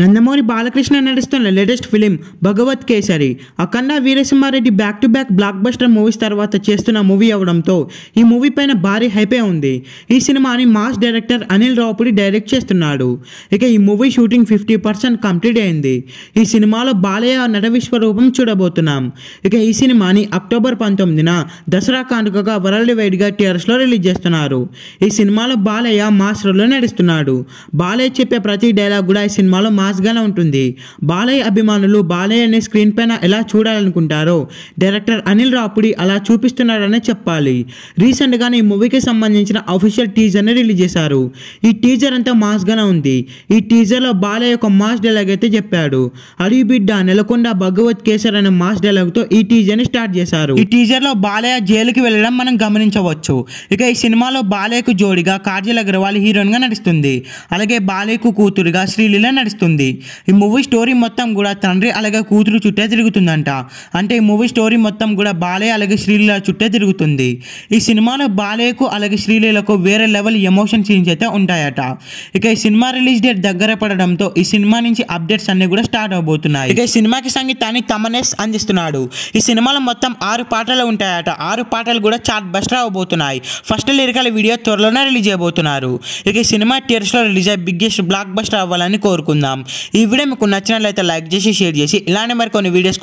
నందమూరి బాలకృష్ణ నడుస్తున్న latest film Bhagavanth Kesari Akhanda Veera Simha Reddy back to back blockbuster movies తర్వాత చేస్తున్న మూవీ అవడంతో ఈ మూవీ పైన భారీ హైపే ఉంది ఈ సినిమాని mass director Anil Ravipudi direct చేస్తున్నాడు ఇక ఈ movie shooting fifty percent complete అయింది ఈ సినిమాలో బాలయ్య నట విశ్వరూపం చూడబోతున్నాం ఇక ఈ సినిమాని అక్టోబర్ పంతొమ్మిదిన దసరా కానుకగా వరల్డ్ వైడ్గా టీఆర్ఎస్లో రిలీజ్ చేస్తున్నారు ఈ సినిమాలో బాలయ్య మాస్టర్లో నడుస్తున్నాడు బాలయ్య చెప్పే ప్రతి డైలాగ్ కూడా ఈ సినిమాలో మాస్ మాస్గానే ఉంటుంది బాలయ్య అభిమానులు బాలయ్యని స్క్రీన్ పైన ఎలా చూడాలనుకుంటారో డైరెక్టర్ అనిల్ రాపుడి అలా చూపిస్తున్నాడనే చెప్పాలి రీసెంట్గానే ఈ మూవీకి సంబంధించిన అఫీషియల్ టీజర్ని రిలీజ్ చేశారు ఈ టీజర్ అంతా మాస్గానే ఉంది ఈ టీజర్లో బాలయ్య ఒక మాస్ డైలాగ్ అయితే చెప్పాడు అడవి బిడ్డ నెలకొండ భగవత్ కేసర్ అనే మాస్ డైలాగ్తో ఈ టీజర్ని స్టార్ట్ చేశారు ఈ టీజర్లో బాలయ్య జైలుకి వెళ్ళడం మనం గమనించవచ్చు ఇక ఈ సినిమాలో బాలయ్యకు జోడిగా కాజల్ అగర్వాల్ హీరోయిన్గా నడుస్తుంది అలాగే బాలయ్యకు కూతురుగా శ్రీలీల నడుస్తుంది ఉంటుంది ఈ మూవీ స్టోరీ మొత్తం కూడా తండ్రి అలాగే కూతురు చుట్టే తిరుగుతుందంట అంటే ఈ మూవీ స్టోరీ మొత్తం కూడా బాలయ్య అలాగే శ్రీలీల చుట్టే తిరుగుతుంది ఈ సినిమాలో బాలయ్యకు అలాగే శ్రీలీలకు వేరే లెవెల్ ఎమోషన్ సీన్స్ అయితే ఉంటాయట ఇక ఈ సినిమా రిలీజ్ డేట్ దగ్గర పడడంతో ఈ సినిమా నుంచి అప్డేట్స్ అన్ని కూడా స్టార్ట్ అవబోతున్నాయి ఇక ఈ సినిమాకి సంగీతాన్ని తమనేస్ అందిస్తున్నాడు ఈ సినిమాలో మొత్తం ఆరు పాటలు ఉంటాయట ఆరు పాటలు కూడా చార్ట్ బస్టర్ అవబోతున్నాయి ఫస్ట్ లిరికల వీడియో త్వరలోనే రిలీజ్ అయిపోతున్నారు ఇక ఈ సినిమా థియేటర్స్లో రిలీజ్ అయ్యే బిగ్గెస్ట్ బ్లాక్ బస్టర్ అవ్వాలని కోరుకుందాం ఈ వీడియో మీకు నచ్చినట్లయితే లైక్ చేసి షేర్ చేసి ఇలానే మరి కొన్ని వీడియోస్